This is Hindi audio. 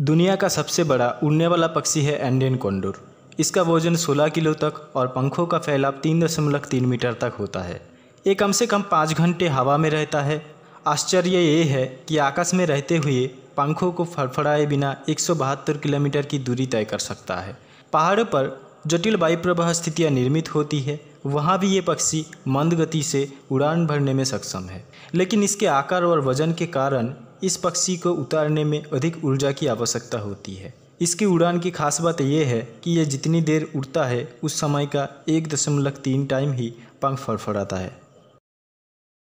दुनिया का सबसे बड़ा उड़ने वाला पक्षी है एंडियन कॉन्डोर इसका वजन 16 किलो तक और पंखों का फैलाव तीन दशमलव तीन मीटर तक होता है ये कम से कम पाँच घंटे हवा में रहता है आश्चर्य ये है कि आकाश में रहते हुए पंखों को फड़फड़ाए बिना एक किलोमीटर की दूरी तय कर सकता है पहाड़ों पर जटिल वायु प्रवाह स्थितियाँ निर्मित होती है वहाँ भी ये पक्षी मंद गति से उड़ान भरने में सक्षम है लेकिन इसके आकार और वजन के कारण इस पक्षी को उतारने में अधिक ऊर्जा की आवश्यकता होती है इसकी उड़ान की खास बात यह है कि यह जितनी देर उड़ता है उस समय का एक दशमलव तीन टाइम ही पंख फड़फड़ाता है